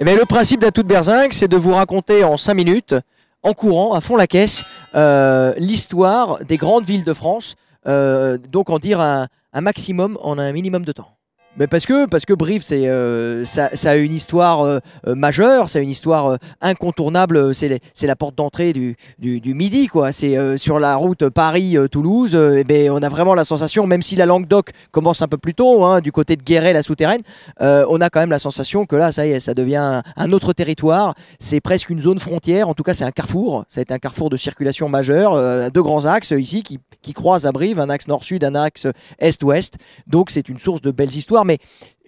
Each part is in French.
Eh le principe d'Atout de Berzingue, c'est de vous raconter en 5 minutes, en courant, à fond la caisse, euh, l'histoire des grandes villes de France. Euh, donc, en dire un maximum en un minimum de temps. Mais parce que, parce que Brive, c'est, euh, ça, a une histoire euh, euh, majeure, majeure, a une histoire incontournable, c'est, la porte d'entrée du, du, midi. quoi. C'est sur la route Paris-Toulouse, Et eh ben, on a vraiment la sensation, même si la Languedoc commence un peu plus tôt, hein, du côté de Guéret, la souterraine, on a quand même la sensation que là, ça y est, ça devient un autre territoire, c'est presque une zone frontière, en tout cas c'est un carrefour, ça a été un carrefour de circulation majeur, deux grands axes ici qui, qui croisent à Brive, un axe nord-sud, un axe est-ouest, donc c'est une source de belles histoires mais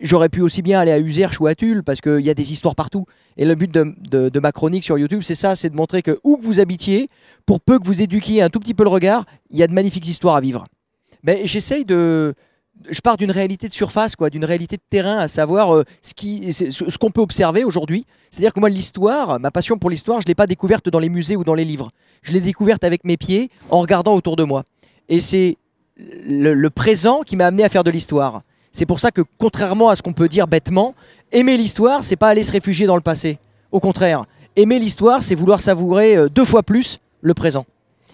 j'aurais pu aussi bien aller à Userche ou à Tulle, parce qu'il y a des histoires partout. Et le but de, ma chronique sur YouTube, c'est ça, c'est de montrer que où que vous habitiez, pour peu que vous éduquiez un tout petit peu le regard, il y a de magnifiques histoires à vivre. Mais j'essaye de... Je pars d'une réalité de surface, quoi, d'une réalité de terrain, à savoir euh, ce, qu'on peut observer aujourd'hui. C'est-à-dire que moi, l'histoire, ma passion pour l'histoire, je ne l'ai pas découverte dans les musées ou dans les livres. Je l'ai découverte avec mes pieds, en regardant autour de moi. Et c'est le présent qui m'a amené à faire de l'histoire. C'est pour ça que, contrairement à ce qu'on peut dire bêtement, aimer l'histoire, c'est pas aller se réfugier dans le passé. Au contraire, aimer l'histoire, c'est vouloir savourer euh, deux fois plus le présent.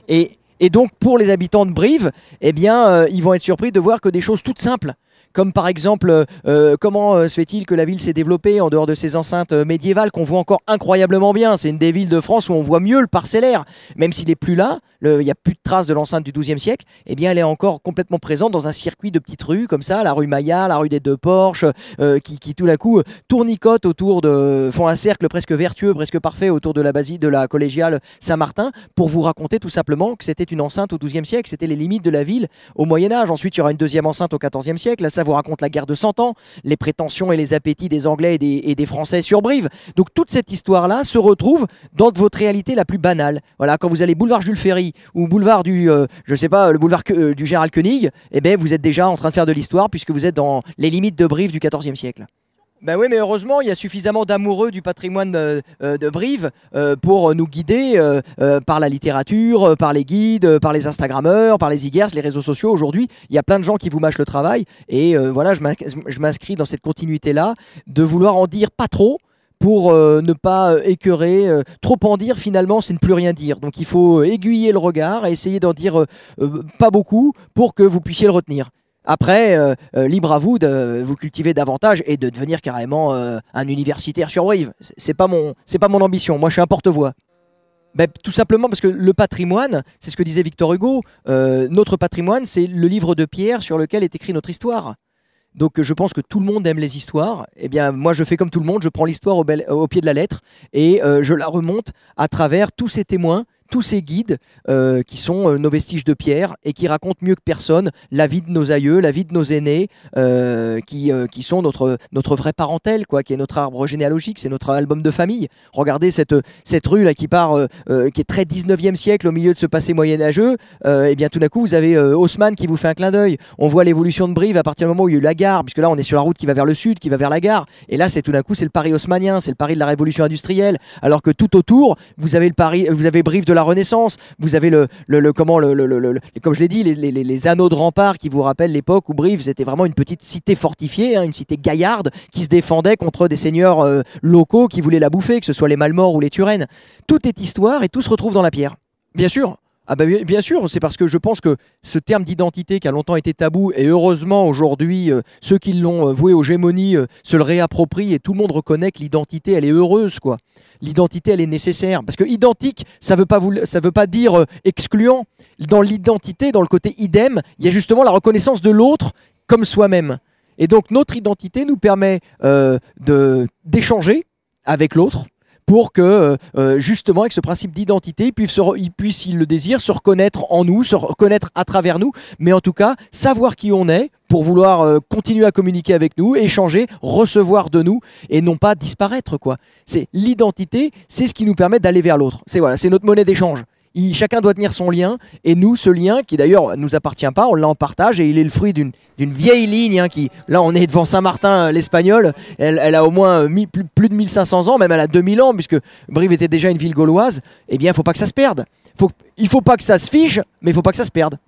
Et, donc, pour les habitants de Brive, eh bien, euh, ils vont être surpris de voir que des choses toutes simples, comme par exemple euh, comment se fait-il que la ville s'est développée en dehors de ces enceintes médiévales qu'on voit encore incroyablement bien. C'est une des villes de France où on voit mieux le parcellaire, même s'il n'est plus là il n'y a plus de traces de l'enceinte du XIIe siècle, eh bien, elle est encore complètement présente dans un circuit de petites rues comme ça, la rue Maya, la rue des Deux Porches, euh, qui, tout à coup tournicotent autour de, font un cercle presque vertueux, presque parfait autour de la basilique de la collégiale Saint-Martin, pour vous raconter tout simplement que c'était une enceinte au XIIe siècle, c'était les limites de la ville au Moyen Âge. Ensuite, il y aura une deuxième enceinte au XIVe siècle. Là, ça vous raconte la guerre de Cent Ans, les prétentions et les appétits des Anglais et des, et des Français sur Brive. Donc toute cette histoire-là se retrouve dans votre réalité la plus banale. Voilà, quand vous allez boulevard Jules Ferry ou boulevard du, euh, je sais pas, le boulevard euh, du Général Koenig, eh ben, vous êtes déjà en train de faire de l'histoire puisque vous êtes dans les limites de Brive du XIVe siècle. Ben oui, mais heureusement, il y a suffisamment d'amoureux du patrimoine euh, de, Brive pour nous guider par la littérature, par les guides, par les Instagrammeurs, par les IGERS, les réseaux sociaux. Aujourd'hui, il y a plein de gens qui vous mâchent le travail. Et voilà, je m'inscris dans cette continuité-là de vouloir en dire pas trop, pour euh, ne pas euh, écœurer. Euh, trop en dire, finalement, c'est ne plus rien dire. Donc il faut aiguiller le regard et essayer d'en dire pas beaucoup pour que vous puissiez le retenir. Après, libre à vous de vous cultiver davantage et de devenir carrément un universitaire sur Wave. C'est pas mon, c'est pas mon ambition. Moi, je suis un porte-voix. tout simplement parce que le patrimoine, c'est ce que disait Victor Hugo. notre patrimoine, c'est le livre de Pierre sur lequel est écrite notre histoire. Donc je pense que tout le monde aime les histoires. Eh bien, moi, je fais comme tout le monde, je prends l'histoire au, pied de la lettre et euh, je la remonte à travers tous ces témoins tous ces guides euh, qui sont euh, nos vestiges de pierre et qui racontent mieux que personne la vie de nos aïeux, la vie de nos aînés, euh, qui, qui sont notre, notre vraie parentèle, quoi, qui est notre arbre généalogique, c'est notre album de famille. Regardez cette, cette rue là qui part, qui est très 19e siècle au milieu de ce passé moyenâgeux, et eh bien tout d'un coup vous avez Haussmann qui vous fait un clin d'œil. On voit l'évolution de Brive à partir du moment où il y a eu la gare, puisque là on est sur la route qui va vers le sud, qui va vers la gare, et là c'est tout d'un coup c'est le Paris haussmannien, c'est le Paris de la révolution industrielle, alors que tout autour vous avez le Paris, vous avez Brive de la Renaissance, vous avez le, le, comment, le, le, comme je l'ai dit, les, anneaux de rempart qui vous rappellent l'époque où Brive, était vraiment une petite cité fortifiée, hein, une cité gaillarde qui se défendait contre des seigneurs euh, locaux qui voulaient la bouffer, que ce soit les Malmorts ou les Turennes. Tout est histoire et tout se retrouve dans la pierre. Bien sûr, ah bah bien sûr, c'est parce que je pense que ce terme d'identité qui a longtemps été tabou, et heureusement aujourd'hui, euh, ceux qui l'ont euh, voué aux gémonies euh, se le réapproprient et tout le monde reconnaît que l'identité, elle est heureuse, quoi. L'identité, elle est nécessaire. Parce que identique, ça ne veut, pas ça veut pas dire excluant. Dans l'identité, dans le côté idem, il y a justement la reconnaissance de l'autre comme soi-même. Et donc notre identité nous permet d'échanger avec l'autre, pour que euh, euh, justement avec ce principe d'identité, ils puissent, ils s'ils le désirent, se reconnaître en nous, se reconnaître à travers nous, mais en tout cas savoir qui on est pour vouloir euh, continuer à communiquer avec nous, échanger, recevoir de nous et non pas disparaître quoi. C'est l'identité, c'est ce qui nous permet d'aller vers l'autre. C'est voilà, c'est notre monnaie d'échange chacun doit tenir son lien. Et nous, ce lien, qui d'ailleurs nous appartient pas, on l'en partage et il est le fruit d'une vieille ligne. Hein, qui, là, on est devant Saint-Martin, euh, l'Espagnol. Elle, a au moins euh, plus, de 1500 ans, même elle a 2000 ans, puisque Brive était déjà une ville gauloise. Eh bien, il faut pas que ça se perde. Faut, il faut pas que ça se fiche mais il faut pas que ça se perde.